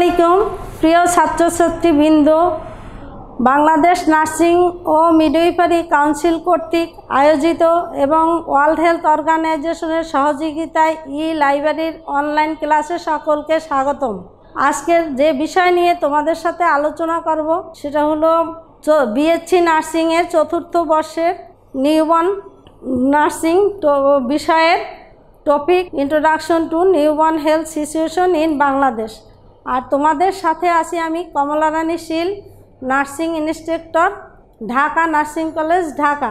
আলাইকুম প্রিয় ছাত্রছাত্রীবৃন্দ বাংলাদেশ নার্সিং ও মিডওয়াইফারি কাউন্সিল কর্তৃক আয়োজিত এবং ওয়ার্ল্ড হেলথ অর্গানাইজেশনের সহযোগিতায় ই লাইব্রেরির অনলাইন ক্লাসে সকলকে স্বাগতম আজকের যে বিষয় নিয়ে তোমাদের সাথে আলোচনা করব সেটা হলো বিএসসি নার্সিংয়ের চতুর্থ বর্ষের নিউবন নার্সিং বিষয়ের topic introduction to newborn health situation in Bangladesh আর তোমাদের সাথে আছি আমি Kamala Rani Shil nursing instructor Dhaka nursing college Dhaka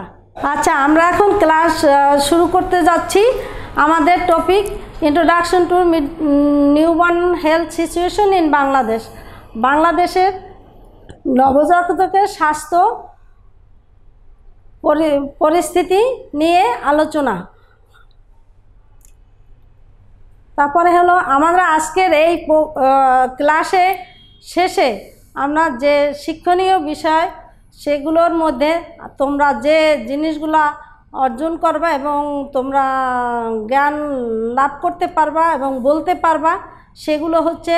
আচ্ছা আমরা এখন ক্লাস শুরু করতে যাচ্ছি আমাদের topic introduction to newborn health situation in Bangladesh বাংলাদেশের নবজাতকের স্বাস্থ্য পরিস্থিতি নিয়ে আলোচনা তারপরে হলো আমরা আজকের এই ক্লাসে শেষে আমরা যে শিক্ষণীয় বিষয় সেগুলোর মধ্যে তোমরা যে জিনিসগুলা অর্জন করবা এবং তোমরা জ্ঞান লাভ করতে পারবা এবং বলতে পারবা সেগুলো হচ্ছে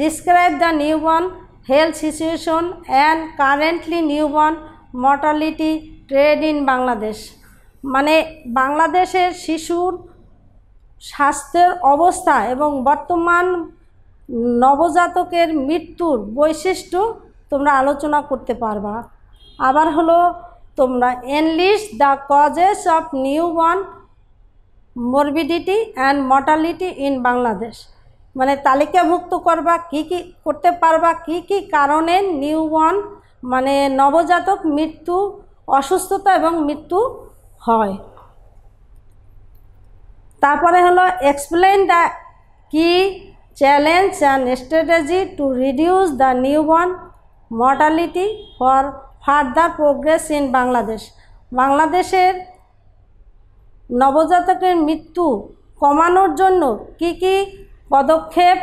describe the newborn health situation and currently newborn mortality trend in Bangladesh মানে বাংলাদেশের শিশুর স্বাস্থ্যের অবস্থা এবং বর্তমান নবজাতকের মৃত্যুর বৈশিষ্ট্য তোমরা আলোচনা করতে পারবা আবার হলো তোমরা enlist the causes of newborn morbidity and mortality in Bangladesh মানে তালিকাভুক্ত করবা কি কি করতে পারবা কি কি কারণে নিউবর্ন মানে নবজাতক মৃত্যু অসুস্থতা এবং মৃত্যু হয় তারপরে হলো explain the key challenge and strategy to reduce the newborn mortality for further progress in Bangladesh বাংলাদেশের নবজাতকের মৃত্যু কমানোর জন্য কি কি পদক্ষেপ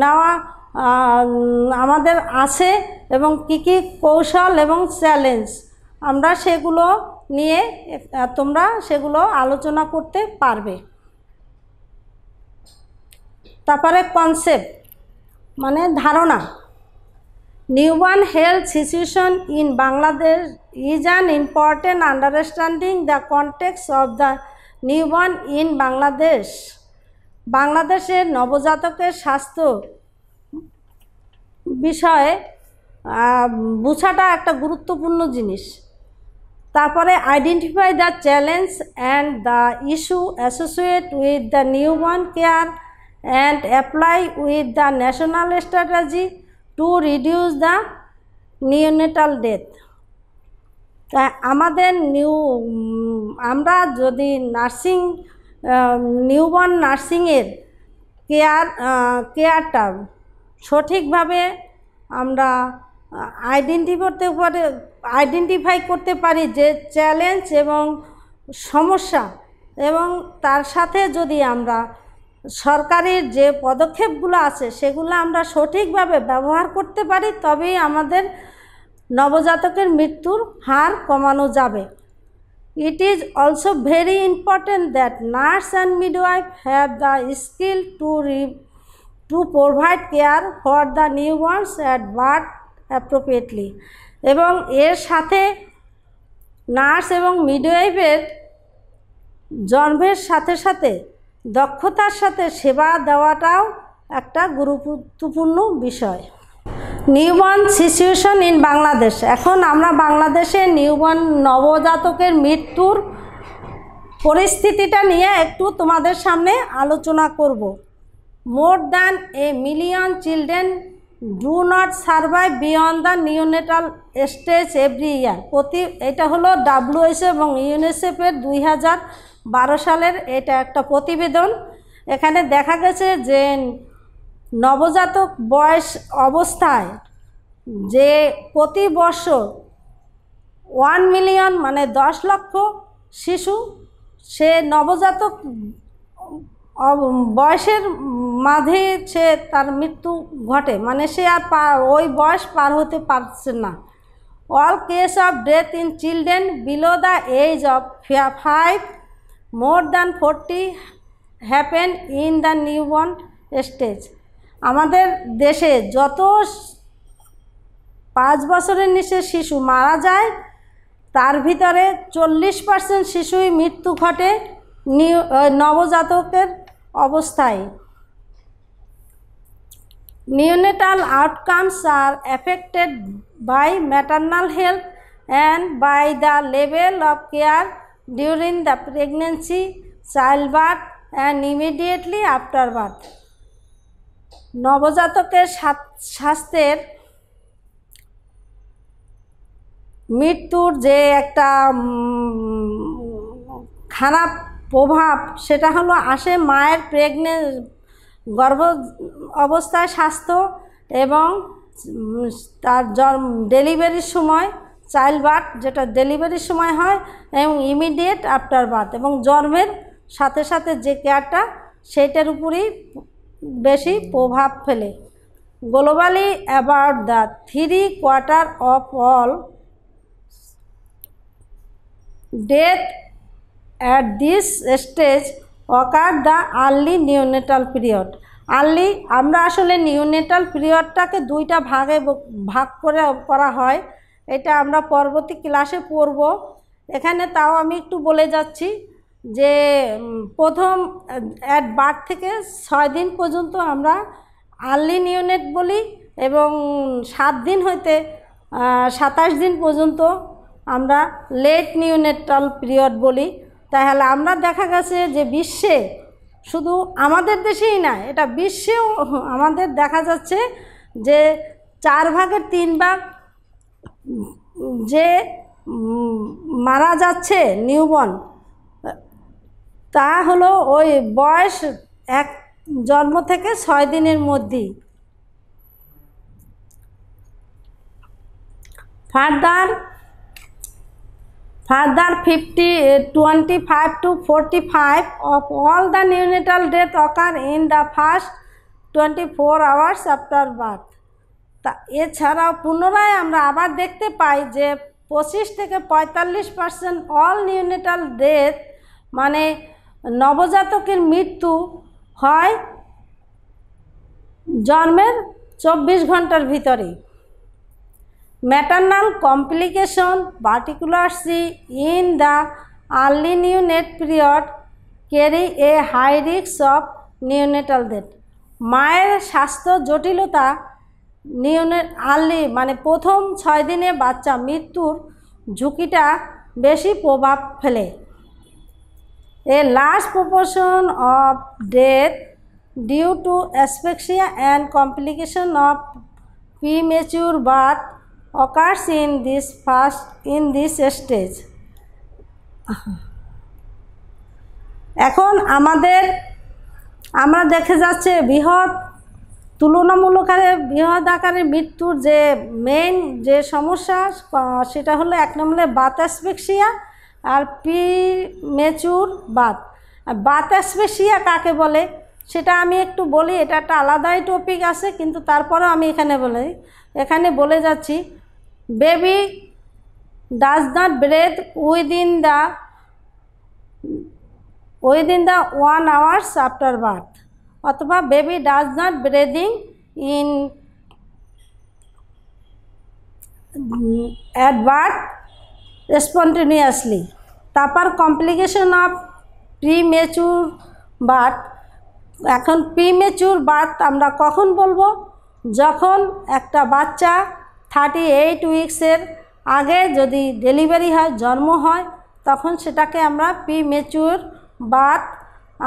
নেওয়া আমাদের আছে এবং কি কি কৌশল এবং চ্যালেঞ্জ আমরা সেগুলো নিয়ে তোমরা সেগুলো আলোচনা করতে পারবে তারপরে কনসেপ্ট মানে ধারণা one health situation in Bangladesh is an important understanding the context of the one in Bangladesh বাংলাদেশের নবজাতকের স্বাস্থ্য বিষয়ে বুঝাটা একটা গুরুত্বপূর্ণ জিনিস তারপরে identify the challenge and the issue associate with the newborn care and apply with the national strategy to reduce the neonatal death আমাদের নিউ আমরা যদি নার্সিং নিউবর্ন নার্সিংয়ের কেয়ার কেয়ারটা সঠিকভাবে আমরা আইডেন্টি করতে পারে আইডেন্টিফাই করতে পারি যে চ্যালেঞ্জ এবং সমস্যা এবং তার সাথে যদি আমরা সরকারের যে পদক্ষেপগুলো আছে সেগুলো আমরা সঠিকভাবে ব্যবহার করতে পারি তবেই আমাদের নবজাতকের মৃত্যুর হার কমানো যাবে it is also very important that nurse and midwife have the skill to re to provide care for the newborns at birth appropriately এবং এর সাথে নার্স এবং মিডওয়াইফের জন্মের সাথে সাথে দক্ষতার সাথে সেবা দেওয়াটাও একটা গুরুত্বপূর্ণ বিষয় নিউবর্ন সিচুয়েশন ইন বাংলাদেশ এখন আমরা বাংলাদেশে নিউবর্ন নবজাতকের মৃত্যুর পরিস্থিতিটা নিয়ে একটু তোমাদের সামনে আলোচনা করব more than a million children do not survive beyond the neonatal stage every year প্রতি এটা হলো ডাব্লুএসএফ এবং ইউনিসেফের দুই হাজার বারো সালের এটা একটা প্রতিবেদন এখানে দেখা গেছে যে নবজাতক বয়স অবস্থায় যে প্রতি বর্ষ ওয়ান মিলিয়ন মানে দশ লক্ষ শিশু সে নবজাতক বয়সের মাঝে সে তার মৃত্যু ঘটে মানে সে আর ওই বয়স পার হতে পারছে না all case of death in children below the age of five more than forty happen in the newborn stage আমাদের দেশে যত পাঁচ বছরের নিচে শিশু মারা যায় তার ভিতরে চল্লিশ পার্সেন্ট শিশুই মৃত্যু ঘটে নিউ নবজাতকের অবস্থায় neonatal outcomes are affected by maternal health and by the level of care during the pregnancy child birth and immediately after birth নবজাতকের স্বাস্থ্যের মৃত্যুর যে একটা খারাপ প্রভাব সেটা হলো আসে মায়ের প্রেগনে গর্ভ অবস্থায় স্বাস্থ্য এবং তার জন্ম ডেলিভারির সময় চাইল্ড বার্থ যেটা ডেলিভারির সময় হয় এবং ইমিডিয়েট আফটার বার্থ এবং জন্মের সাথে সাথে যে কেয়ারটা সেটার উপরেই বেশি প্রভাব ফেলে globally about the three quarter of all death at this stage occur the early neonatal period early আমরা আসলে নিউনেটাল পিরিয়ডটাকে দুইটা ভাগে ভাগ করে করা হয় এটা আমরা পরবর্তী ক্লাসে পড়ব এখানে তাও আমি একটু বলে যাচ্ছি যে প্রথম অ্যাট বার থেকে ছয় দিন পর্যন্ত আমরা আর্লি নিউনেট বলি এবং সাত দিন হইতে সাতাশ দিন পর্যন্ত আমরা লেট নিউনেটাল পিরিয়ড বলি তাহলে আমরা দেখা গেছে যে বিশ্বে শুধু আমাদের দেশেই না এটা বিশ্বেও আমাদের দেখা যাচ্ছে যে চার ভাগের তিন ভাগ যে মারা যাচ্ছে নিউবর্ন তা হলো ওই বয়স এক জন্ম থেকে ছয় দিনের মধ্যেই further further fifty twenty five to forty five of all the neonatal death occur in the first twenty four hours after birth তা এছাড়াও পুনরায় আমরা আবার দেখতে পাই যে পঁচিশ থেকে পঁয়তাল্লিশ পার্সেন্ট অল নিউনিটাল ডেথ মানে নবজাতকের মৃত্যু হয় জন্মের চব্বিশ ঘন্টার ভিতরেই maternal complication particularly in the early neonate period carry a high risk of neonatal death মায়ের স্বাস্থ্য জটিলতা নিউনে আর্লি মানে প্রথম ছয় দিনে বাচ্চা মৃত্যুর ঝুঁকিটা বেশি প্রভাব ফেলে a large proportion of death due to asphyxia and complication of premature birth occurs in this first in this stage এখন আমাদের আমরা দেখে যাচ্ছে বৃহৎ তুলনামূলক হারে বৃহৎ আকারে মৃত্যুর যে মেইন যে সমস্যা সেটা হলো এক নম্বরে বাতাসপেক্সিয়া আর পি মেচুর বাত বাতাসপেক্সিয়া কাকে বলে সেটা আমি একটু বলি এটা একটা আলাদাই টপিক আছে কিন্তু তারপরেও আমি এখানে বলি এখানে বলে যাচ্ছি baby does not breathe within the within the one hours after birth অথবা baby does not breathing in at birth spontaneously তারপর complication of premature birth এখন প্রি মেচুর বার্থ আমরা কখন বলবো যখন একটা বাচ্চা থার্টি এইট উইক্সের আগে যদি ডেলিভারি হয় জন্ম হয় তখন সেটাকে আমরা প্রি মেচুর বাত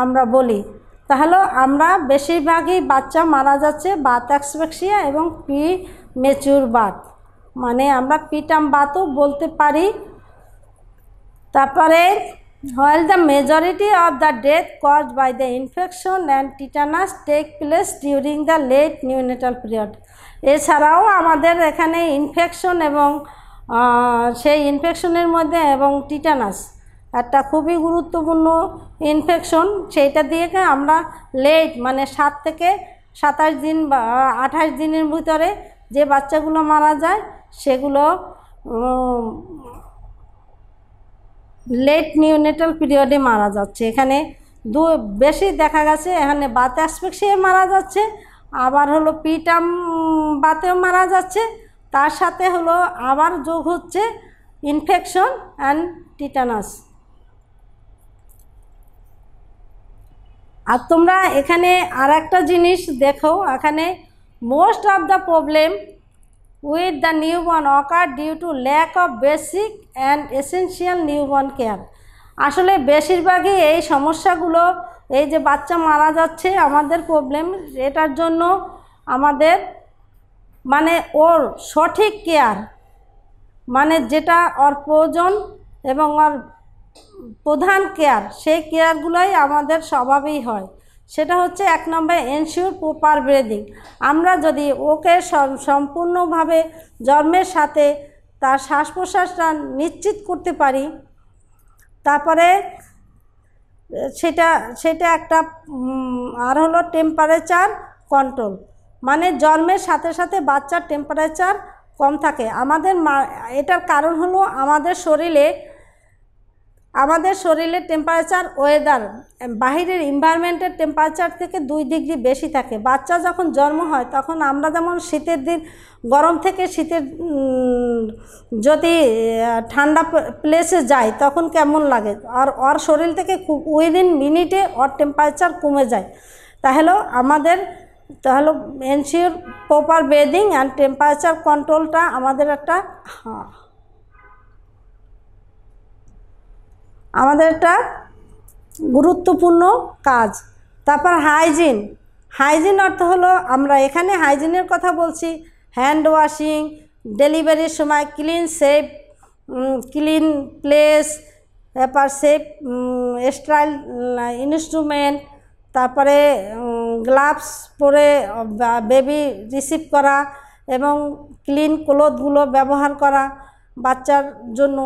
আমরা বলি তাহলে আমরা বেশিরভাগই বাচ্চা মারা যাচ্ছে বাত অ্যাক্সপেক্সিয়া এবং প্রি মেচুর বাত মানে আমরা পিটাম বাতও বলতে পারি তারপরে while the majority of the death cause by the infection and tetanus take place during the late neonatal period এছাড়াও আমাদের এখানে ইনফেকশন এবং সেই ইনফেকশনের মধ্যে এবং টিটানাস একটা খুবই গুরুত্বপূর্ণ ইনফেকশন সেইটা দিয়ে আমরা লেট মানে সাত থেকে সাতাশ দিন বা আঠাশ দিনের ভিতরে যে বাচ্চাগুলো মারা যায় সেগুলো লেট নিউনেটাল পিরিয়ডে মারা যাচ্ছে এখানে দু বেশি দেখা গেছে এখানে বাত অ্যাসপেক্সিয়ায় মারা যাচ্ছে আবার হলো পিটাম বাতেও মারা যাচ্ছে তার সাথে হলো আবার যোগ হচ্ছে ইনফেকশন অ্যান্ড টিটানাস আর তোমরা এখানে আর একটা জিনিস দেখো এখানে most of the problem with the newborn occur due to lack of basic and essential newborn care আসলে বেশিরভাগই এই সমস্যাগুলো এই যে বাচ্চা মারা যাচ্ছে আমাদের প্রবলেম এটার জন্য আমাদের মানে ওর সঠিক কেয়ার মানে যেটা ওর প্রয়োজন এবং ওর প্রধান কেয়ার সেই কেয়ারগুলোই আমাদের স্বভাবেই হয় সেটা হচ্ছে এক নম্বর এনশিওর প্রপার ব্রেদিং আমরা যদি ওকে সম্পূর্ণভাবে জন্মের সাথে তার শ্বাস প্রশ্বাসটা নিশ্চিত করতে পারি তারপরে সেটা সেটা একটা আর হলো টেম্পারেচার কন্ট্রোল মানে জন্মের সাথে সাথে বাচ্চার টেম্পারেচার কম থাকে আমাদের মা এটার কারণ হলো আমাদের শরীরে আমাদের শরীরের টেম্পারেচার ওয়েদার বাহিরের এনভায়রনমেন্টের টেম্পারেচার থেকে দুই ডিগ্রি বেশি থাকে বাচ্চা যখন জন্ম হয় তখন আমরা যেমন শীতের দিন গরম থেকে শীতের যদি ঠান্ডা প্লেসে যায় তখন কেমন লাগে আর ওর শরীর থেকে উইদিন মিনিটে ওর টেম্পারেচার কমে যায় তাহলে আমাদের তাহলে ensure proper breathing and temperature কন্ট্রোলটা আমাদের একটা আমাদের একটা গুরুত্বপূর্ণ কাজ তারপর হাইজিন হাইজিন অর্থ হলো আমরা এখানে হাইজিনের কথা বলছি হ্যান্ড ওয়াশিং ডেলিভারির সময় ক্লিন সেফ ক্লিন প্লেস তারপর সেফ স্টাইল ইনস্ট্রুমেন্ট তারপরে গ্লাভস পরে বেবি রিসিভ করা এবং ক্লিন ক্লোথগুলো ব্যবহার করা বাচ্চার জন্য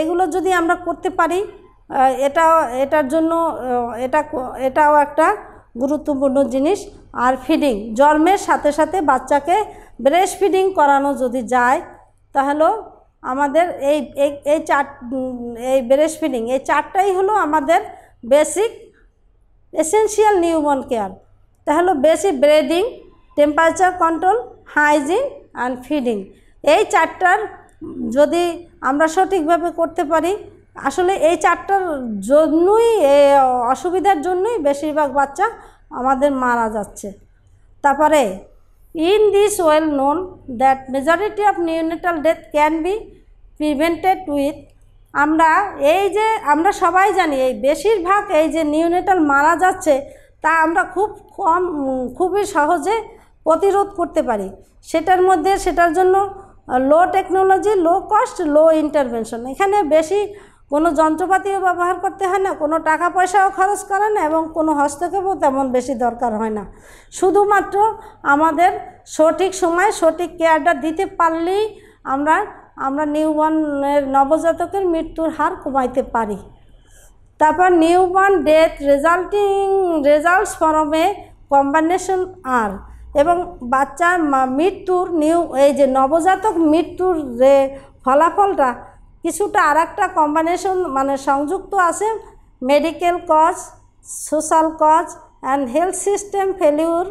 এগুলো যদি আমরা করতে পারি এটা এটার জন্য এটা এটাও একটা গুরুত্বপূর্ণ জিনিস আর ফিডিং জন্মের সাথে সাথে বাচ্চাকে ব্রেস্ট ফিডিং করানো যদি যায় তাহলেও আমাদের এই এই চার এই ব্রেস্ট ফিডিং এই চারটাই হলো আমাদের বেসিক এসেন্সিয়াল নিউমন কেয়ার তাহলে basic breathing temperature control hygiene and feeding এই চারটার যদি আমরা সঠিকভাবে করতে পারি আসলে এই চারটার জন্যই অসুবিধার জন্যই বেশিরভাগ বাচ্চা আমাদের মারা যাচ্ছে তারপরে in this well known that majority of neonatal death can be prevented with আমরা এই যে আমরা সবাই জানি এই বেশিরভাগ এই যে নিউনেটাল মারা যাচ্ছে তা আমরা খুব কম খুবই সহজে প্রতিরোধ করতে পারি সেটার মধ্যে সেটার জন্য low technology low cost low intervention এখানে বেশি কোনো যন্ত্রপাতিও ব্যবহার করতে হয় না কোনো টাকা পয়সাও খরচ করে না এবং কোনো হস্তক্ষেপও তেমন বেশি দরকার হয় না শুধুমাত্র আমাদের সঠিক সময় সঠিক কেয়ারটা দিতে পারলেই আমরা আমরা নিউবর্নের নবজাতকের মৃত্যুর হার কমাইতে পারি তারপর নিউবর্ন ডেথ রেজাল্টিং রেজাল্টস ফরমে কম্বাইনেশন আর এবং বাচ্চার মৃত্যুর নিউ এই যে নবজাতক মৃত্যুর যে ফলাফলটা কিছুটা আর একটা কম্বিনেশন মানে সংযুক্ত আছে medical cause social cause and health system failure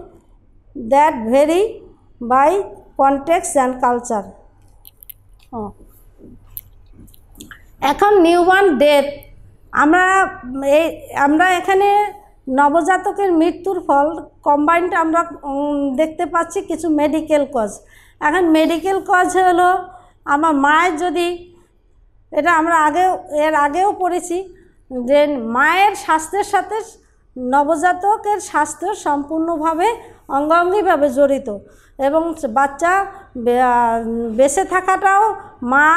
that vary by context and culture এখন নিউবর্ন ডেথ আমরা এই আমরা এখানে নবজাতকের মৃত্যুর ফল কম্বাইন্ড আমরা দেখতে পাচ্ছি কিছু মেডিকেল কজ এখন মেডিকেল কজ হলো আমার মায়ের যদি এটা আমরা আগেও এর আগেও পড়েছি যে মায়ের স্বাস্থ্যের সাথে নবজাতকের স্বাস্থ্য সম্পূর্ণভাবে অঙ্গাঙ্গিভাবে জড়িত এবং বাচ্চা বেঁচে থাকাটাও মা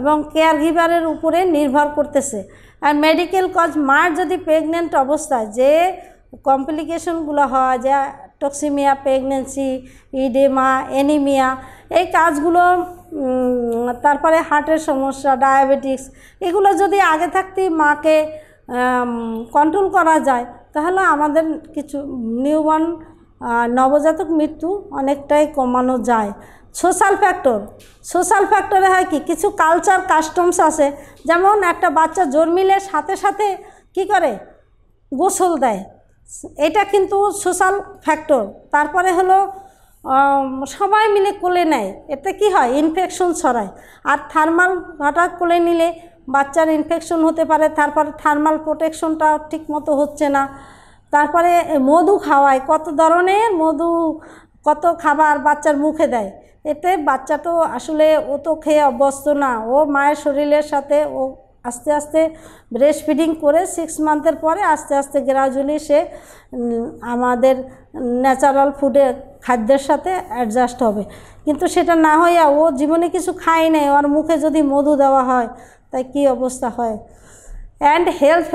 এবং কেয়ার গিভারের উপরে নির্ভর করতেছে আর মেডিকেল কজ মার যদি প্রেগনেন্ট অবস্থায় যে কমপ্লিকেশনগুলো হয় যা টক্সিমিয়া প্রেগনেন্সি ইডেমা এনিমিয়া এই কাজগুলো তারপরে হার্টের সমস্যা ডায়াবেটিক্স এগুলো যদি আগে থাকতে মাকে কন্ট্রোল করা যায় তাহলে আমাদের কিছু নিউবর্ন নবজাতক মৃত্যু অনেকটাই কমানো যায় সোশ্যাল ফ্যাক্টর সোশ্যাল ফ্যাক্টরে হয় কি কিছু কালচার কাস্টমস আছে যেমন একটা বাচ্চা জন্মিলে সাথে সাথে কি করে গোসল দেয় এটা কিন্তু সোশ্যাল ফ্যাক্টর তারপরে হলো সবাই মিলে কোলে নেয় এতে কি হয় ইনফেকশন ছড়ায় আর থার্মাল হঠাৎ কোলে নিলে বাচ্চার ইনফেকশন হতে পারে তারপরে থার্মাল প্রোটেকশনটা ঠিক মতো হচ্ছে না তারপরে মধু খাওয়ায় কত ধরনের মধু কত খাবার বাচ্চার মুখে দেয় এতে বাচ্চা তো আসলে ও তো খেয়ে অভ্যস্ত না ও মায়ের শরীরের সাথে ও আস্তে আস্তে ব্রেস্ট ফিডিং করে সিক্স মান্থের পরে আস্তে আস্তে গ্রাজুয়ালি সে আমাদের ন্যাচারাল ফুডে খাদ্যের সাথে অ্যাডজাস্ট হবে কিন্তু সেটা না হইয়া ও জীবনে কিছু খায় নাই ওর মুখে যদি মধু দেওয়া হয় তাই কি অবস্থা হয় and health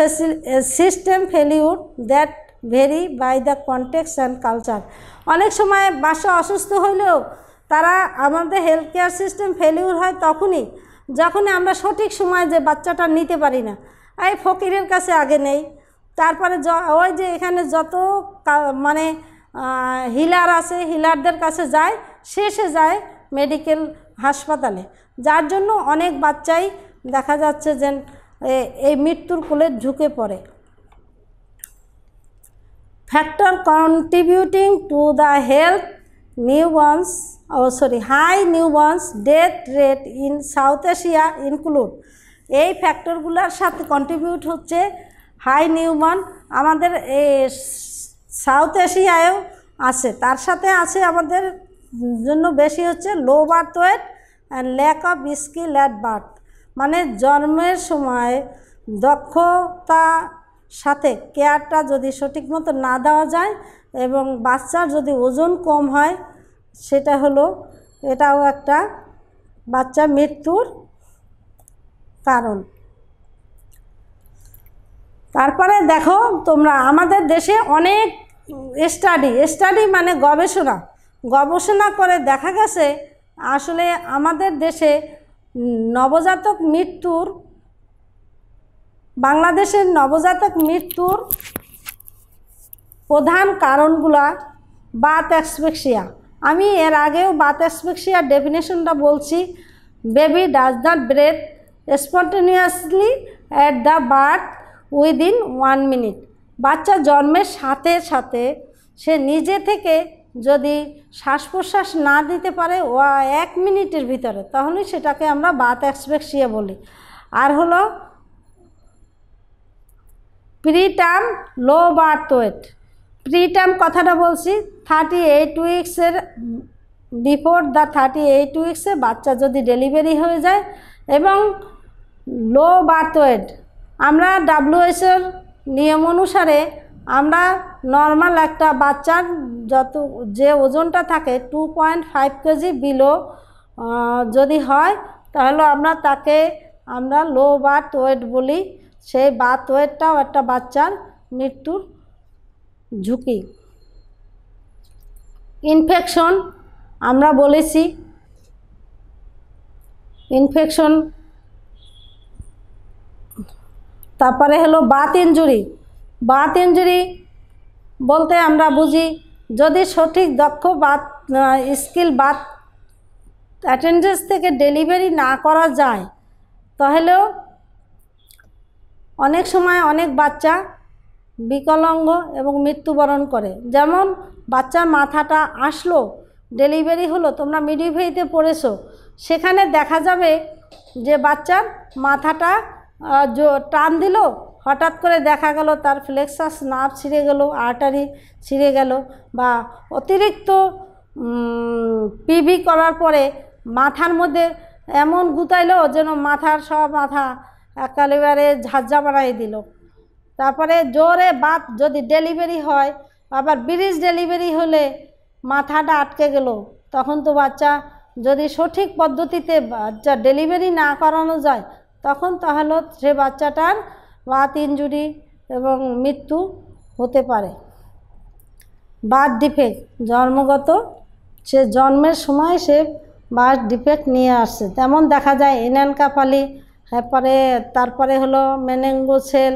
system failure that vary by the context and culture অনেক সময় বাসা অসুস্থ হইলেও তারা আমাদের হেলথ কেয়ার সিস্টেম ফেলিউর হয় তখনই যখন আমরা সঠিক সময় যে বাচ্চাটা নিতে পারি না এই ফকিরের কাছে আগে নেই তারপরে ওই যে এখানে যত মানে হিলার আছে হিলারদের কাছে যায় শেষে যায় মেডিকেল হাসপাতালে যার জন্য অনেক বাচ্চাই দেখা যাচ্ছে যে এই মৃত্যুর কোলে ঝুঁকে পড়ে factor contributing to the health newborns oh sorry high newborns death rate in south Asia include এই ফ্যাক্টরগুলোর সাথে কন্ট্রিবিউট হচ্ছে হাই নিউবর্ন আমাদের সাউথ এশিয়ায়ও আছে তার সাথে আছে আমাদের জন্য বেশি হচ্ছে low birth weight and lack of skill at birth মানে জন্মের সময় দক্ষতা সাথে কেয়ারটা যদি সঠিক মতো না দেওয়া যায় এবং বাচ্চার যদি ওজন কম হয় সেটা হলো এটাও একটা বাচ্চা মৃত্যুর কারণ তারপরে দেখো তোমরা আমাদের দেশে অনেক স্টাডি স্টাডি মানে গবেষণা গবেষণা করে দেখা গেছে আসলে আমাদের দেশে নবজাতক মৃত্যুর বাংলাদেশের নবজাতক মৃত্যুর প্রধান কারণগুলা বাত এক্সপেক্সিয়া আমি এর আগেও বাত এক্সপেক্সিয়ার ডেফিনেশনটা বলছি baby does not breathe spontaneously at the birth within one minute বাচ্চা জন্মের সাথে সাথে সে নিজে থেকে যদি শ্বাস প্রশ্বাস না দিতে পারে ও এক মিনিটের ভিতরে তাহলে সেটাকে আমরা বাত অ্যাক্সপেক্সিয়া বলি আর হলো preterm low birth weight preterm কথাটা বলছি থার্টি এইট উইক্সের বিফোর দ্য থার্টি এইট উইক্সে বাচ্চা যদি ডেলিভারি হয়ে যায় এবং লো বার্থ ওয়েট আমরা ডাব্লুএসের নিয়ম অনুসারে আমরা নর্মাল একটা বাচ্চার যত যে ওজনটা থাকে two point five KG below যদি হয় তাহলে আমরা তাকে আমরা লো বার্থ ওয়েট বলি সেই বার্থ ওয়েটটাও একটা বাচ্চার মৃত্যুর ঝুঁকি ইনফেকশন আমরা বলেছি ইনফেকশন তারপরে হলো বাত ইঞ্জুরি বাত ইঞ্জুরি বলতে আমরা বুঝি যদি সঠিক দক্ষ বাত স্কিল বাত অ্যাটেন্ডেন্স থেকে ডেলিভারি না করা যায় তাহলেও অনেক সময় অনেক বাচ্চা বিকলাঙ্গ এবং মৃত্যুবরণ করে যেমন বাচ্চার মাথাটা আসলো ডেলিভারি হলো তোমরা মিডিভেরিতে পড়েছো সেখানে দেখা যাবে যে বাচ্চার মাথাটা টান দিল হঠাৎ করে দেখা গেল তার ফ্লেক্সাস নার্ভ ছিঁড়ে গেল আর্টারি ছিঁড়ে গেল বা অতিরিক্ত পিবি করার পরে মাথার মধ্যে এমন গুতাইলো যেন মাথার সব মাথা একেবারে ঝাঁঝা বানাই দিল তারপরে জোরে বাত যদি ডেলিভারি হয় আবার ব্রিজ ডেলিভারি হলে মাথাটা আটকে গেল তখন তো বাচ্চা যদি সঠিক পদ্ধতিতে বাচ্চা ডেলিভারি না করানো যায় তখন তাহলে সে বাচ্চাটার বাত ইঞ্জুরি এবং মৃত্যু হতে পারে বার্থ ডিফেক্ট জন্মগত সে জন্মের সময় সে বার্থ ডিফেক্ট নিয়ে আসছে তেমন দেখা যায় এনানকাপালি তারপরে তারপরে হলো মেনেঙ্গো সেল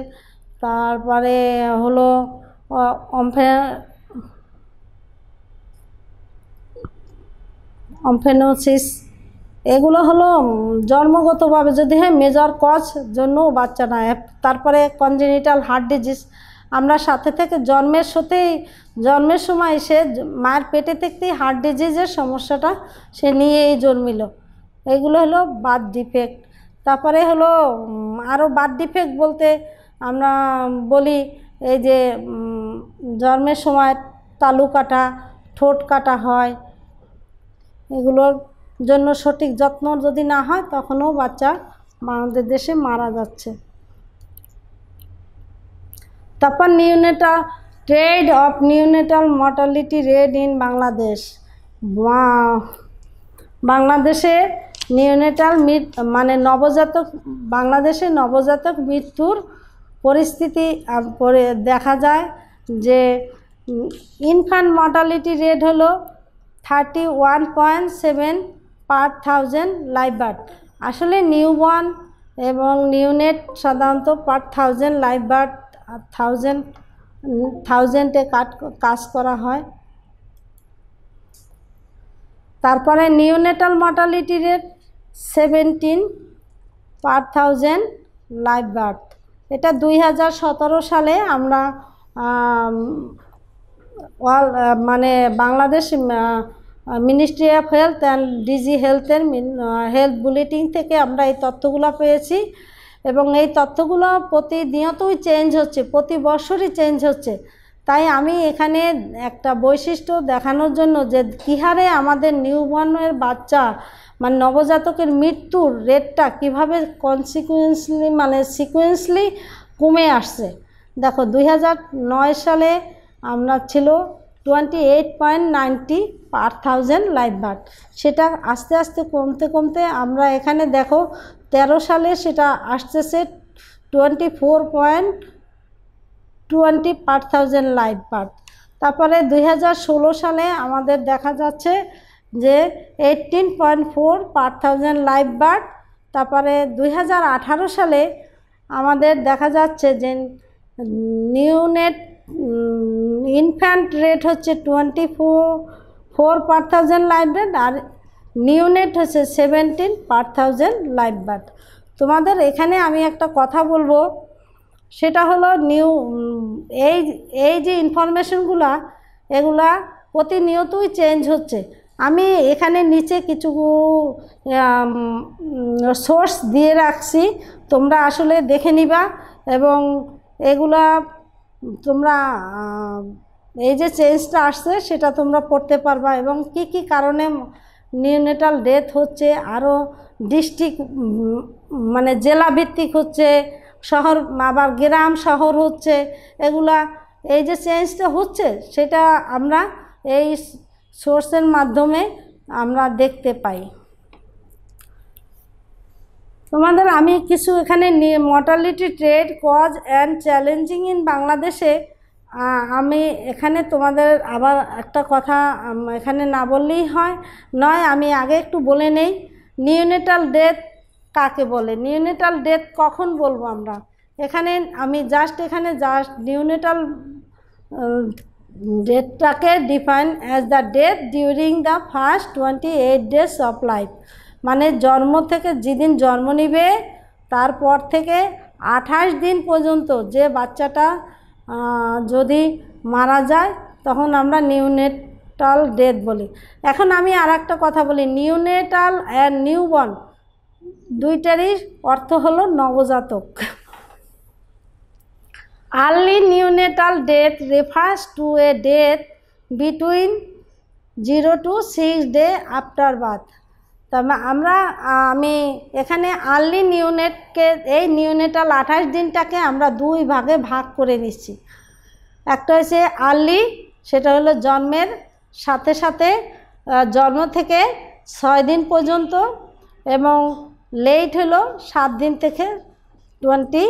তারপরে হলো অম্ফে অম্ফেনোসিস এগুলো হলো জন্মগতভাবে যদি হ্যাঁ মেজর কজ জন্য বাচ্চা না তারপরে কনজেনিটাল হার্ট ডিজিজ আমরা সাথে থেকে জন্মের সাথেই জন্মের সময় সে মায়ের পেটে থেকেই হার্ট ডিজিজের সমস্যাটা সে নিয়েই জন্মিল এগুলো হলো বার্থ ডিফেক্ট তারপরে হলো আরও বার্থ ডিফেক্ট বলতে আমরা বলি এই যে জন্মের সময় তালু কাটা ঠোঁট কাটা হয় এগুলোর জন্য সঠিক যত্ন যদি না হয় তখনও বাচ্চা আমাদের দেশে মারা যাচ্ছে তারপর neonatal trend of neonatal mortality rate in Bangladesh বাংলাদেশে নিউনেটাল মৃত মানে নবজাতক বাংলাদেশে নবজাতক মৃত্যুর পরিস্থিতি পরে দেখা যায় যে ইনফ্যান্ট মর্টালিটি রেড হলো thirty one point seven per thousand live birth আসলে নিউ ওয়ান এবং নিউনেট সাধারণত per thousand live birth thousand থাউজেন্ডে কাট কাজ করা হয় তারপরে neonatal mortality rate seventeen per thousand live birth এটা দুই সালে আমরা মানে Bangladesh ministry of health and DG হেলথের হেলথ বুলেটিন থেকে আমরা এই তথ্যগুলো পেয়েছি এবং এই তথ্যগুলো প্রতিনিয়তই চেঞ্জ হচ্ছে প্রতি বছরই চেঞ্জ হচ্ছে তাই আমি এখানে একটা বৈশিষ্ট্য দেখানোর জন্য যে কী হারে আমাদের নিউবর্নের বাচ্চা মানে নবজাতকের মৃত্যুর রেটটা কিভাবে কনসিকুয়েন্সলি মানে সিকুয়েন্সলি কমে আসছে দেখো দুই সালে আমরা ছিল twenty eight point ninety per thousand life birth সেটা আস্তে আস্তে কমতে কমতে আমরা এখানে দেখো ১৩ সালে সেটা আসতেছে twenty four point twenty per thousand life birth তারপরে দুই সালে আমাদের দেখা যাচ্ছে যে eighteen point four per thousand life birth তারপরে দুই সালে আমাদের দেখা যাচ্ছে যে নিউনেট ইনফ্যান্ট রেট হচ্ছে twenty four four per thousand live rate আর নিউনেট হচ্ছে seventeen per thousand live but তোমাদের এখানে আমি একটা কথা বলবো সেটা হলো নিউ এই এই যে ইনফরমেশনগুলো এগুলা প্রতিনিয়তই চেঞ্জ হচ্ছে আমি এখানে নিচে কিছু সোর্স দিয়ে রাখছি তোমরা আসলে দেখে নিবা এবং এগুলা তোমরা এই যে চেঞ্জটা আসছে সেটা তোমরা পড়তে পারবা এবং কি কি কারণে নিউনেটাল ডেথ হচ্ছে আরও ডিস্ট্রিক্ট মানে জেলাভিত্তিক হচ্ছে শহর আবার গ্রাম শহর হচ্ছে এগুলা এই যে চেঞ্জটা হচ্ছে সেটা আমরা এই সোর্সের মাধ্যমে আমরা দেখতে পাই তোমাদের আমি কিছু এখানে mortality trend cause and challenging in বাংলাদেশে আমি এখানে তোমাদের আবার একটা কথা এখানে না বললেই হয় নয় আমি আগে একটু বলে নেই নিউনেটাল ডেথ কাকে বলে নিউনেটাল ডেথ কখন বলবো আমরা এখানে আমি জাস্ট এখানে জাস্ট নিউনেটাল ডেথটাকে define as the death during the first twenty eight days of life মানে জন্ম থেকে যেদিন জন্ম নিবে তারপর থেকে আঠাশ দিন পর্যন্ত যে বাচ্চাটা যদি মারা যায় তখন আমরা নিউনেটাল ডেথ বলি এখন আমি আর একটা কথা বলি নিউনেটাল অ্যান্ড নিউবর্ন দুইটারই অর্থ হলো নবজাতক early neonatal death refers to a death between zero to six day after birth তবে আমরা আমি এখানে আর্লি নিউনেটকে এই নিউনেটাল আঠাশ দিনটাকে আমরা দুই ভাগে ভাগ করে নিচ্ছি একটা হচ্ছে আর্লি সেটা হলো জন্মের সাথে সাথে জন্ম থেকে ছয় দিন পর্যন্ত এবং লেট হলো সাত দিন থেকে twenty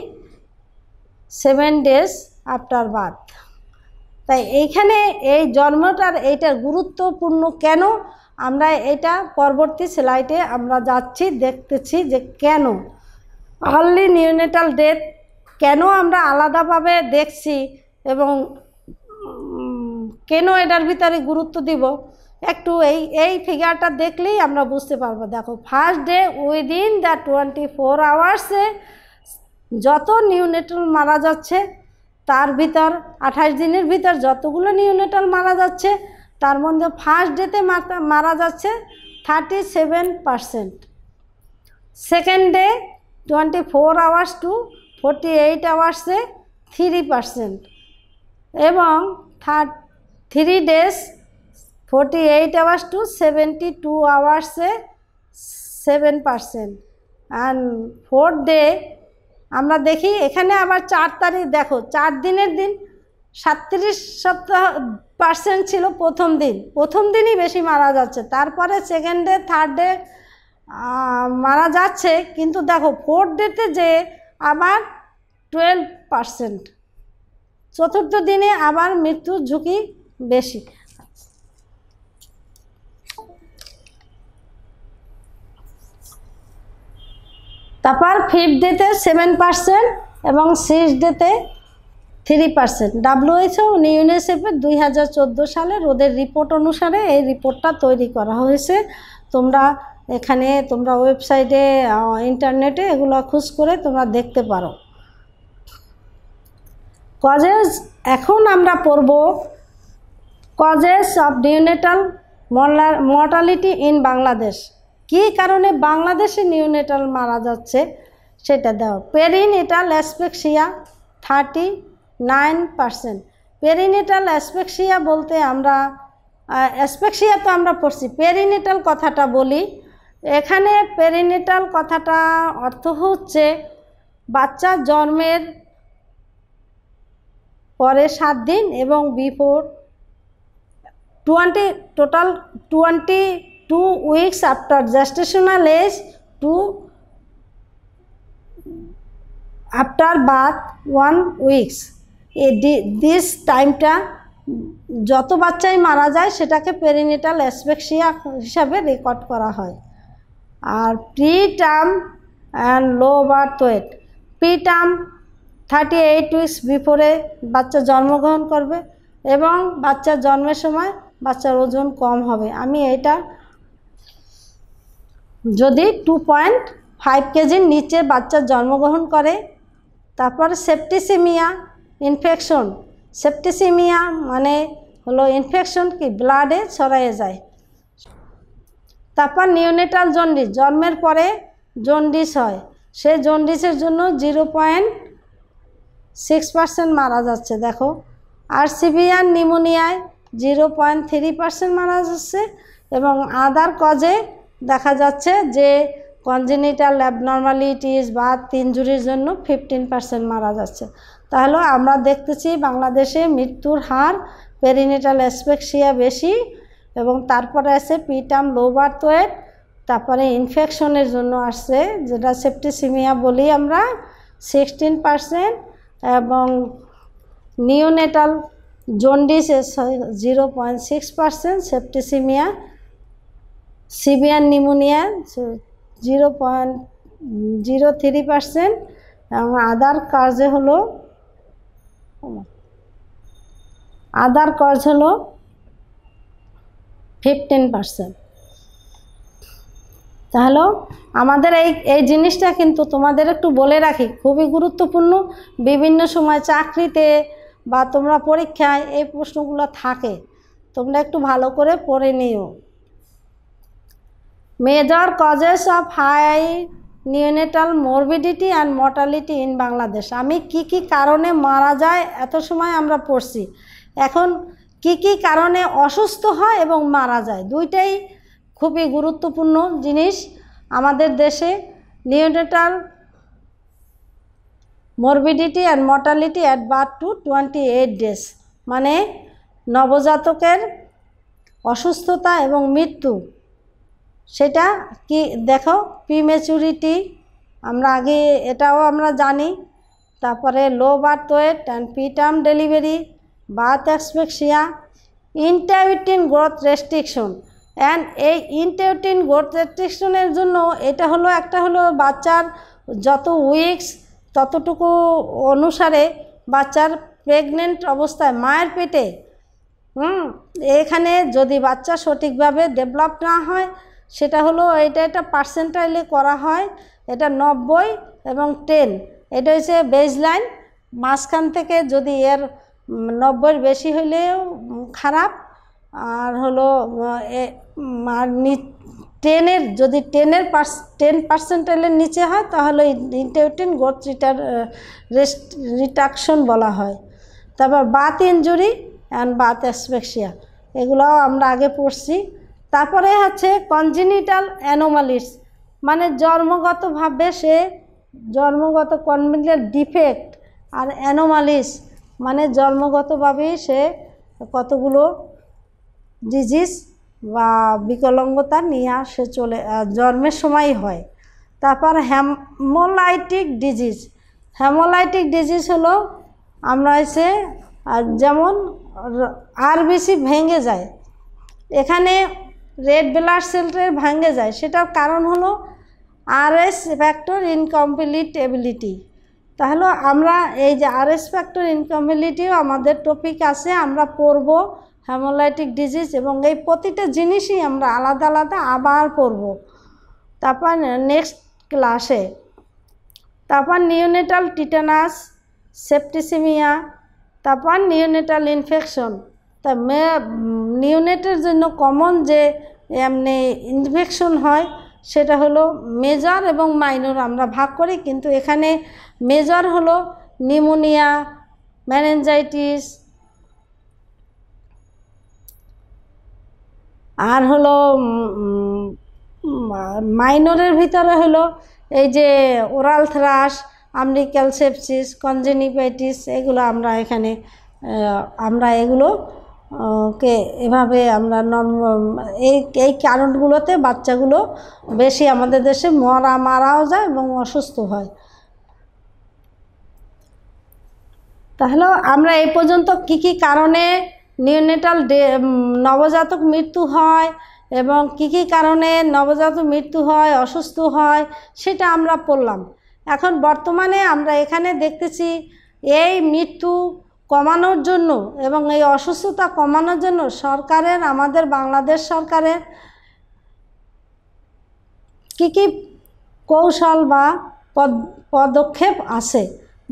seven days after birth তাই এইখানে এই জন্মটার এইটার গুরুত্বপূর্ণ কেন আমরা এটা পরবর্তী স্লাইডে আমরা যাচ্ছি দেখতেছি যে কেন আর্লি নিউনেটাল ডেথ কেন আমরা আলাদাভাবে দেখছি এবং কেন এটার ভিতরে গুরুত্ব দিব একটু এই এই ফিগারটা দেখলেই আমরা বুঝতে পারবো দেখো first day within the twenty four আওয়ার্সে যত নিউনেটাল মারা যাচ্ছে তার ভিতর আঠাশ দিনের ভিতর যতগুলো নিউনেটাল মারা যাচ্ছে তার মধ্যে ফার্স্ট ডেতে মারা যাচ্ছে thirty seven percent second day twenty four hours to forty eight আওয়ার্সে থ্রি পারসেন্ট এবং third three days forty eight hours to seventy two আওয়ার্সে seven percent and fourth day আমরা দেখি এখানে আবার চার তারিখ দেখো চার দিনের দিন সাতত্রিশ সপ্তাহ পার্সেন্ট ছিল প্রথম দিন প্রথম দিনই বেশি মারা যাচ্ছে তারপরে সেকেন্ড ডে থার্ড ডে মারা যাচ্ছে কিন্তু দেখো ফোর্থ ডেতে যে আবার টুয়েলভ পার্সেন্ট চতুর্থ দিনে আবার মৃত্যুর ঝুঁকি বেশি তারপর ফিফথ ডেতে সেভেন পার্সেন্ট এবং সিক্স ডেতে থ্রি পার্সেন্ট ডাব্লিউএইচও ইউনিসেফের দুই হাজার চোদ্দো সালের ওদের রিপোর্ট অনুসারে এই রিপোর্টটা তৈরি করা হয়েছে তোমরা এখানে তোমরা ওয়েবসাইটে ইন্টারনেটে এগুলো খুঁজ করে তোমরা দেখতে পারো কজেস এখন আমরা পড়ব causes of neonatal mortality in Bangladesh কি কারণে বাংলাদেশে নিউনেটাল মারা যাচ্ছে সেটা দাও perinatal asphyxia thirty nine percent perinatal asphyxia বলতে আমরা অ্যাসপেক্সিয়া তো আমরা পড়ছি পেরিনেটাল কথাটা বলি এখানে পেরিনেটাল কথাটা অর্থ হচ্ছে বাচ্চা জন্মের পরে সাত দিন এবং before twenty total twenty two weeks after gestational age to after birth one weeks a this টাইমটা যত বাচ্চাই মারা যায় সেটাকে পেরিনেটাল অ্যাসপেক্সিয়া হিসাবে রেকর্ড করা হয় আর preterm and low birth weight preterm thirty eight weeks বিফোরে বাচ্চা জন্মগ্রহণ করবে এবং বাচ্চা জন্মের সময় বাচ্চার ওজন কম হবে আমি এটা যদি টু পয়েন্ট ফাইভ কেজির নিচে বাচ্চা জন্মগ্রহণ করে তারপর সেপ্টিসেমিয়া ইনফেকশন সেপ্টিসিমিয়া মানে হলো ইনফেকশন কি ব্লাডে ছড়াইয়ে যায় তারপর নিউনেটাল জন্ডিস জন্মের পরে জন্ডিস হয় সে জন্ডিসের জন্য জিরো পয়েন্ট সিক্স পার্সেন্ট মারা যাচ্ছে দেখো আর সিভিয়ার নিউমোনিয়ায় জিরো পয়েন্ট থ্রি পার্সেন্ট মারা যাচ্ছে এবং আদার কজে দেখা যাচ্ছে যে কনজেনিটাল অ্যাবনর্মালিটিস বা তিনজুরির জন্য ফিফটিন পার্সেন্ট মারা যাচ্ছে তাহলে আমরা দেখতেছি বাংলাদেশে মৃত্যুর হার পেরিনেটাল অ্যাসপেক্সিয়া বেশি এবং তারপরে আছে পিটাম লো বার্থ তারপরে ইনফেকশনের জন্য আসছে যেটা সেপ্টিসিমিয়া বলি আমরা সিক্সটিন পারসেন্ট এবং neonatal jaundice zero point six percent septicaemia severe pneumonia zero point zero three percent এবং আদার কাজে হলো আদার কজ হলো ফিফটিন পার্সেন্ট তাহলে আমাদের এই এই জিনিসটা কিন্তু তোমাদের একটু বলে রাখি খুবই গুরুত্বপূর্ণ বিভিন্ন সময় চাকরিতে বা তোমরা পরীক্ষায় এই প্রশ্নগুলো থাকে তোমরা একটু ভালো করে পড়ে নিও major causes of high neonatal morbidity and mortality in Bangladesh আমি কি কি কারণে মারা যায় এত সময় আমরা পড়ছি এখন কি কি কারণে অসুস্থ হয় এবং মারা যায় দুইটাই খুবই গুরুত্বপূর্ণ জিনিস আমাদের দেশে neonatal morbidity and mortality at birth to twenty eight days মানে নবজাতকের অসুস্থতা এবং মৃত্যু সেটা কি দেখো প্রিমেচুরিটি আমরা আগে এটাও আমরা জানি তারপরে low birth weight and preterm delivery birth asphyxia intrauterine growth restriction and এই ইন্টাউটিন গ্রোথ রেস্ট্রিকশনের জন্য এটা হলো একটা হলো বাচ্চার যত উইক্স ততটুকু অনুসারে বাচ্চার প্রেগনেন্ট অবস্থায় মায়ের পেটে হুম এখানে যদি বাচ্চা সঠিকভাবে ডেভেলপ না হয় সেটা হলো এটা এটা পার্সেন্টাইলে করা হয় এটা নব্বই এবং টেন এটা হচ্ছে বেজ লাইন মাঝখান থেকে যদি এর নব্বইয়ের বেশি হইলেও খারাপ আর হলো আর টেনের যদি টেনের পার্স টেন পার্সেন্টাইলের নিচে হয় তাহলে ইন্টেউটিন গোট রিটার রেস্ট রিটাকশন বলা হয় তারপর বাত ইঞ্জুরি অ্যান্ড বাত অ্যাসপেক্সিয়া এগুলোও আমরা আগে পড়ছি তারপরে হচ্ছে কনজিনিটাল অ্যানোমালিস মানে জন্মগতভাবে সে জন্মগত কনভিনিয়াল ডিফেক্ট আর অ্যানোমালিস মানে জন্মগতভাবেই সে কতগুলো ডিজিজ বা বিকলাঙ্গতা নিয়ে আসে চলে জন্মের সময় হয় তারপর হ্যামোলাইটিক ডিজিজ হ্যামোলাইটিক ডিজিজ হলো আমরা এসে যেমন আরবিসি ভেঙে যায় এখানে রেড ব্লাড সেলের ভাঙে যায় সেটার কারণ হলো আরএস ফ্যাক্টর ইনকমপ্লিট এবিলিটি তাহলে আমরা এই যে আরএস ফ্যাক্টর ইনকমপ্লিটিও আমাদের টপিক আছে আমরা পড়ব হ্যামোলাইটিক ডিজিজ এবং এই প্রতিটা জিনিসই আমরা আলাদা আলাদা আবার পড়ব তারপর নেক্সট ক্লাসে তারপর নিউনেটাল টিটানাস সেপটিসিমিয়া তারপর নিউনেটাল ইনফেকশন তা মে নিউনেটের জন্য কমন যে এমনি ইনফেকশন হয় সেটা হলো মেজর এবং মাইনর আমরা ভাগ করি কিন্তু এখানে মেজর হলো নিউমোনিয়া ম্যানেঞ্জাইটিস আর হলো মাইনরের ভিতরে হলো এই যে ওরাল থ্রাস আমনি ক্যালসেপসিস কনজেনিপাইটিস এগুলো আমরা এখানে আমরা এগুলো কে এভাবে আমরা এই এই কারণগুলোতে বাচ্চাগুলো বেশি আমাদের দেশে মরা মারাও যায় এবং অসুস্থ হয় তাহলে আমরা এই পর্যন্ত কি কি কারণে নিউনেটাল নবজাতক মৃত্যু হয় এবং কি কি কারণে নবজাতক মৃত্যু হয় অসুস্থ হয় সেটা আমরা পড়লাম এখন বর্তমানে আমরা এখানে দেখতেছি এই মৃত্যু কমানোর জন্য এবং এই অসুস্থতা কমানোর জন্য সরকারের আমাদের বাংলাদেশ সরকারের কী কী কৌশল বা পদক্ষেপ আছে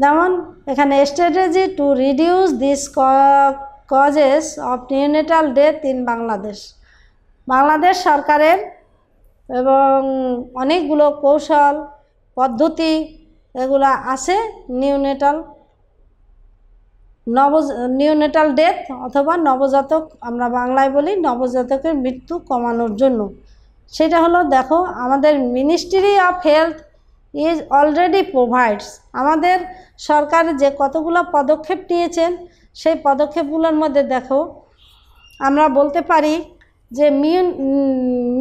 যেমন এখানে strategy to reduce this causes of neonatal death in Bangladesh Bangladesh সরকারের এবং অনেকগুলো কৌশল পদ্ধতি এগুলো আছে নিউনেটাল নব নিউনেটাল ডেথ অথবা নবজাতক আমরা বাংলায় বলি নবজাতকের মৃত্যু কমানোর জন্য সেটা হলো দেখো আমাদের ministry of health is already provides আমাদের সরকার যে কতগুলো পদক্ষেপ নিয়েছেন সেই পদক্ষেপগুলোর মধ্যে দেখো আমরা বলতে পারি যে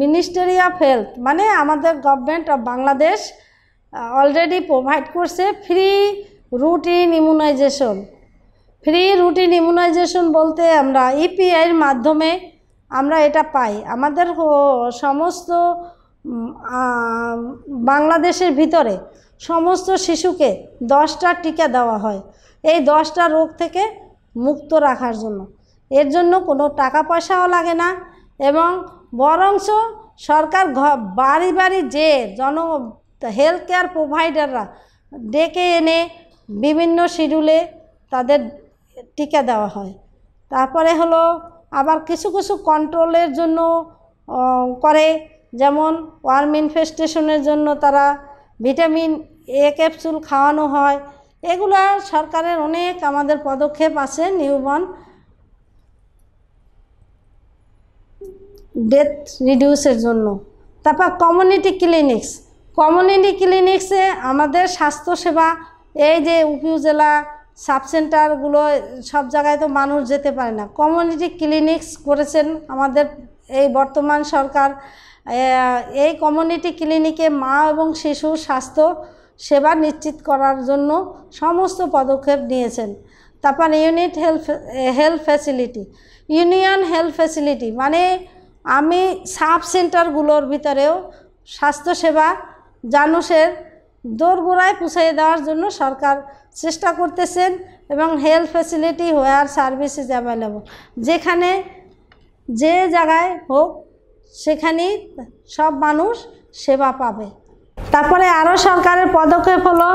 মিনিস্ট্রি অফ হেলথ মানে আমাদের government of Bangladesh already provide করছে free routine immunisation free routine immunisation বলতে আমরা ইপিআইয়ের e মাধ্যমে আমরা এটা পাই আমাদের সমস্ত বাংলাদেশের ভিতরে সমস্ত শিশুকে দশটা টিকা দেওয়া হয় এই দশটা রোগ থেকে মুক্ত রাখার জন্য এর জন্য কোনো টাকা পয়সাও লাগে না এবং বরংশ সরকার বাড়ি বাড়ি যে জন হেলথ কেয়ার প্রোভাইডাররা ডেকে এনে বিভিন্ন শিডিউলে তাদের টিকা দেওয়া হয় তারপরে হলো আবার কিছু কিছু কন্ট্রোলের জন্য করে যেমন ওয়ার্ম ইনফেস্টেশনের জন্য তারা ভিটামিন এ ক্যাপসুল খাওয়ানো হয় এগুলা সরকারের অনেক আমাদের পদক্ষেপ আছে নিউবর্ন ডেথ রিডিউসের জন্য তারপর কমিউনিটি ক্লিনিক্স কমিউনিটি ক্লিনিক্সে আমাদের স্বাস্থ্যসেবা এই যে উপজেলা সাব সেন্টারগুলো সব জায়গায় তো মানুষ যেতে পারে না কমিউনিটি ক্লিনিক্স করেছেন আমাদের এই বর্তমান সরকার এই কমিউনিটি ক্লিনিকে মা এবং শিশু স্বাস্থ্য সেবা নিশ্চিত করার জন্য সমস্ত পদক্ষেপ নিয়েছেন তারপর unit health health facility union health facility মানে আমি সাব সেন্টারগুলোর ভিতরেও স্বাস্থ্যসেবা জানুষের দোরগোড়ায় পৌঁছে দেওয়ার জন্য সরকার চেষ্টা করতেছেন এবং health facility where service is available যেখানে যে জায়গায় হোক সেখানেই সব মানুষ সেবা পাবে তারপরে আরও সরকারের পদক্ষেপ হলো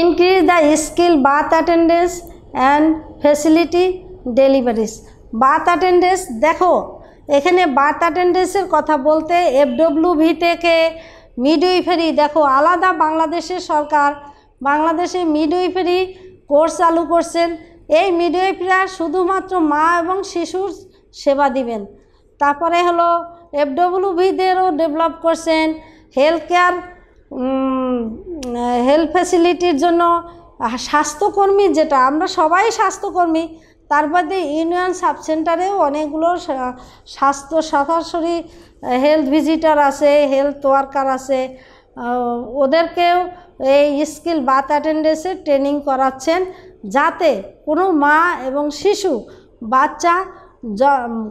increase the skill birth attendance and facility deliveries birth attendance দেখো এখানে বার্থ অ্যাটেন্ডেন্সের কথা বলতে ভি থেকে মিডউইফারি দেখো আলাদা বাংলাদেশের সরকার বাংলাদেশে মিডউইফারি কোর্স চালু করছেন এই মিডওয়াইফরা শুধুমাত্র মা এবং শিশুর সেবা দিবেন তারপরে হলো ভিদেরও ডেভেলপ করছেন হেলথ কেয়ার হেলথ ফ্যাসিলিটির জন্য স্বাস্থ্যকর্মী যেটা আমরা সবাই স্বাস্থ্যকর্মী তার বাদে ইউনিয়ন সাব সেন্টারেও অনেকগুলো স্বাস্থ্য সরাসরি হেলথ ভিজিটার আছে হেলথ ওয়ার্কার আছে ওদেরকেও এই স্কিল বাথ অ্যাটেন্ডেন্সের ট্রেনিং করাচ্ছেন যাতে কোনো মা এবং শিশু বাচ্চা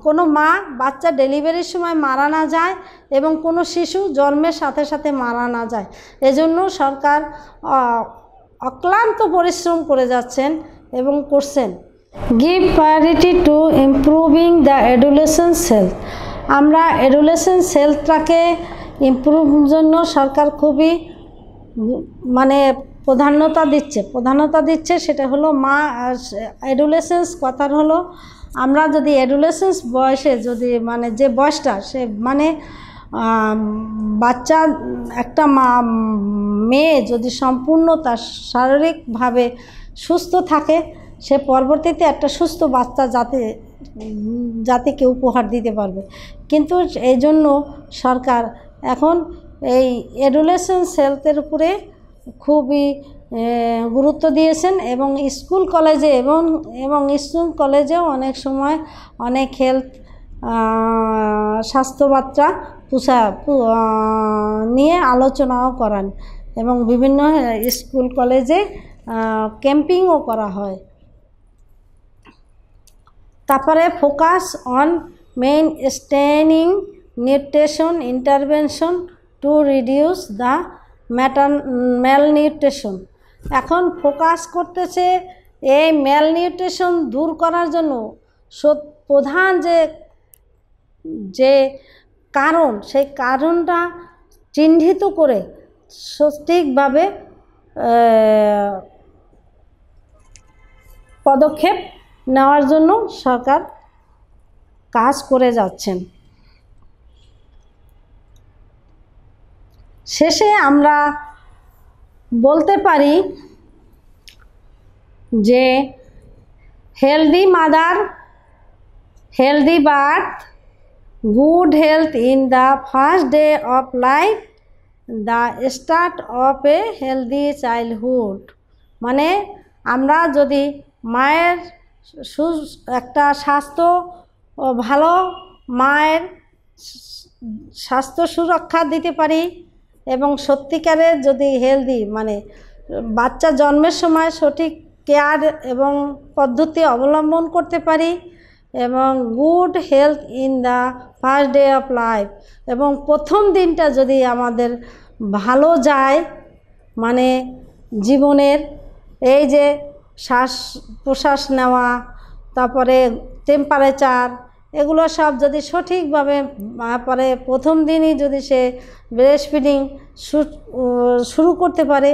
কোনো মা বাচ্চা ডেলিভারির সময় মারা না যায় এবং কোনো শিশু জন্মের সাথে সাথে মারা না যায় এজন্য সরকার অক্লান্ত পরিশ্রম করে যাচ্ছেন এবং করছেন give priority to improving the adolescents health আমরা অ্যাডুলেশন্স হেলথটাকে ইম্প্রুভ জন্য সরকার খুবই মানে প্রধান্যতা দিচ্ছে প্রধানতা দিচ্ছে সেটা হলো মা অ্যাডুলেসেন্স কথার হলো আমরা যদি অ্যাডুলেসেন্স বয়সে যদি মানে যে বয়সটা সে মানে বাচ্চা একটা মা মেয়ে যদি সম্পূর্ণ তার শারীরিকভাবে সুস্থ থাকে সে পরবর্তীতে একটা সুস্থ বাচ্চা যাতে জাতিকে উপহার দিতে পারবে কিন্তু এই জন্য সরকার এখন এই অ্যাডুলেশন হেলথের উপরে খুবই গুরুত্ব দিয়েছেন এবং স্কুল কলেজে এবং এবং স্কুল কলেজেও অনেক সময় অনেক হেলথ স্বাস্থ্যবার্তা পুষা নিয়ে আলোচনাও করান এবং বিভিন্ন স্কুল কলেজে ক্যাম্পিংও করা হয় তারপরে focus on maintaining nutrition intervention to reduce the maternal malnutrition এখন ফোকাস করতেছে এই ম্যাল নিউট্রেশন দূর করার জন্য প্রধান যে যে কারণ সেই কারণটা চিহ্নিত করে সঠিকভাবে পদক্ষেপ নেওয়ার জন্য সরকার কাজ করে যাচ্ছেন শেষে আমরা বলতে পারি যে healthy mother healthy birth good health in the first day of life the start of a healthy childhood মানে আমরা যদি মায়ের সু একটা স্বাস্থ্য ভালো মায়ের স্বাস্থ্য সুরক্ষা দিতে পারি এবং সত্যিকারের যদি হেলদি মানে বাচ্চা জন্মের সময় সঠিক কেয়ার এবং পদ্ধতি অবলম্বন করতে পারি এবং good health in the first day of life এবং প্রথম দিনটা যদি আমাদের ভালো যায় মানে জীবনের এই যে শ্বাস প্রশ্বাস নেওয়া তারপরে টেম্পারেচার এগুলো সব যদি সঠিকভাবে পরে প্রথম দিনই যদি সে ব্রেস্ট ফিডিং শুরু করতে পারে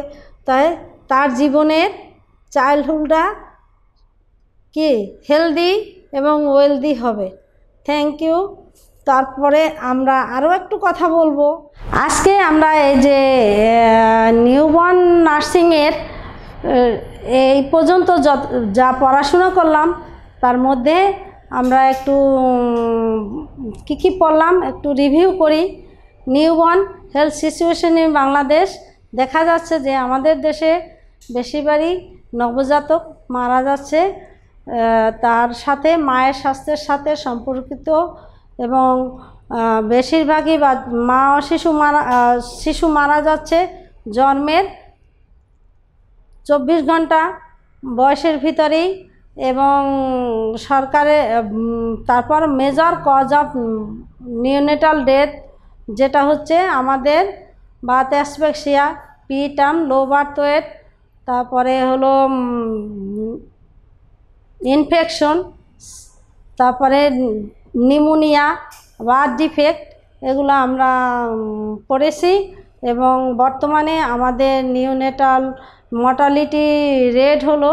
তাই তার জীবনের চাইল্ডহুডটা কি হেলদি এবং ওয়েলদি হবে থ্যাংক ইউ তারপরে আমরা আরও একটু কথা বলবো আজকে আমরা এই যে নিউবর্ন নার্সিংয়ের এই পর্যন্ত যা পড়াশোনা করলাম তার মধ্যে আমরা একটু কী কী পড়লাম একটু রিভিউ করি newborn health situation in Bangladesh দেখা যাচ্ছে যে আমাদের দেশে বেশিরভাগই নবজাতক মারা যাচ্ছে তার সাথে মায়ের স্বাস্থ্যের সাথে সম্পর্কিত এবং বেশিরভাগই মা শিশু মারা শিশু মারা যাচ্ছে জন্মের চব্বিশ ঘন্টা বয়সের ভিতরেই এবং সরকারে তারপর major cause of neonatal death যেটা হচ্ছে আমাদের বা অ্যাসপেক্সিয়া পিটাম লো বার্থ ওয়েট তারপরে হলো ইনফেকশন তারপরে নিমোনিয়া বার্থ ডিফেক্ট এগুলো আমরা পড়েছি এবং বর্তমানে আমাদের নিউনেটাল মর্টালিটি রেট হলো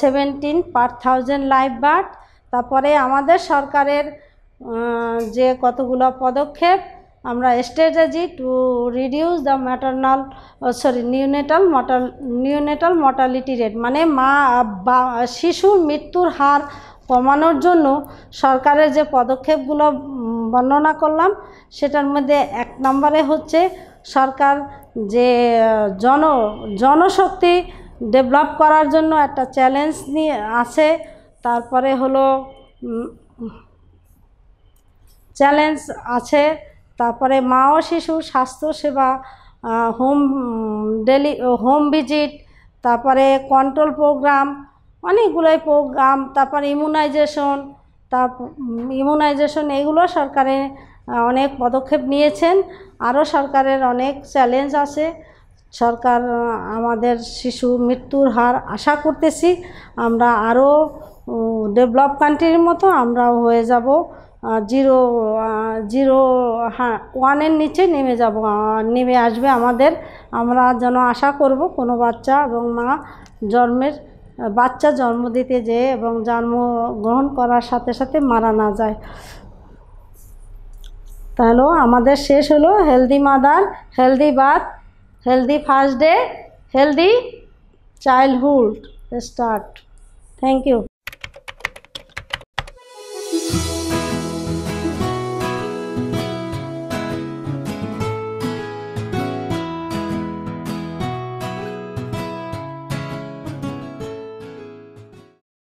seventeen per thousand live birth তারপরে আমাদের সরকারের যে কতগুলো পদক্ষেপ আমরা strategy to reduce the maternal sorry neonatal mortal neonatal mortality rate মানে মা বা শিশুর মৃত্যুর হার কমানোর জন্য সরকারের যে পদক্ষেপগুলো বর্ণনা করলাম সেটার মধ্যে এক নম্বরে হচ্ছে সরকার যে জন জনশক্তি ডেভেলপ করার জন্য একটা চ্যালেঞ্জ নিয়ে আছে তারপরে হলো চ্যালেঞ্জ আছে তারপরে মা ও শিশু স্বাস্থ্যসেবা হোম ডেলি হোম ভিজিট তারপরে কন্ট্রোল প্রোগ্রাম অনেকগুলোই প্রোগ্রাম তারপরে ইমিউনাইজেশন তার ইমিউনাইজেশন এগুলো সরকারের অনেক পদক্ষেপ নিয়েছেন আরও সরকারের অনেক চ্যালেঞ্জ আছে সরকার আমাদের শিশু মৃত্যুর হার আশা করতেছি আমরা আরও ডেভেলপ কান্ট্রির মতো আমরাও হয়ে যাব জিরো জিরো হ্যাঁ ওয়ানের নিচে নেমে যাব নেমে আসবে আমাদের আমরা যেন আশা করব কোনো বাচ্চা এবং মা জন্মের বাচ্চা জন্ম দিতে যেয়ে এবং জন্ম গ্রহণ করার সাথে সাথে মারা না যায় তাহলেও আমাদের শেষ হলো healthy mother healthy birth healthy first day healthy childhood start thank you